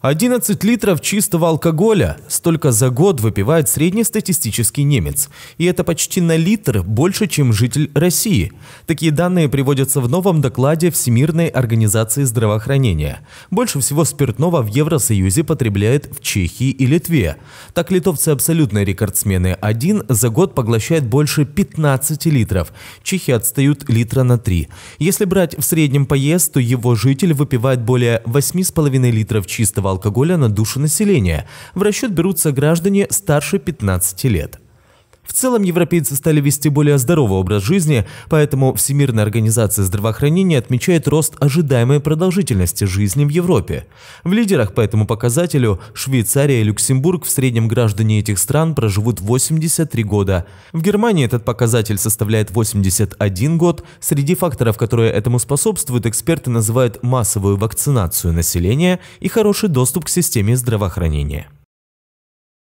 11 литров чистого алкоголя столько за год выпивает среднестатистический немец, и это почти на литр больше, чем житель России. Такие данные приводятся в новом докладе Всемирной организации здравоохранения. Больше всего спиртного в Евросоюзе потребляет в Чехии и Литве. Так литовцы абсолютные рекордсмены. Один за год поглощает больше 15 литров. Чехи отстают литра на 3. Если брать в среднем поезд, то его житель выпивает более 8,5 литров чистого алкоголя на душу населения в расчет берутся граждане старше 15 лет. В целом европейцы стали вести более здоровый образ жизни, поэтому Всемирная организация здравоохранения отмечает рост ожидаемой продолжительности жизни в Европе. В лидерах по этому показателю Швейцария и Люксембург в среднем граждане этих стран проживут 83 года. В Германии этот показатель составляет 81 год. Среди факторов, которые этому способствуют, эксперты называют массовую вакцинацию населения и хороший доступ к системе здравоохранения.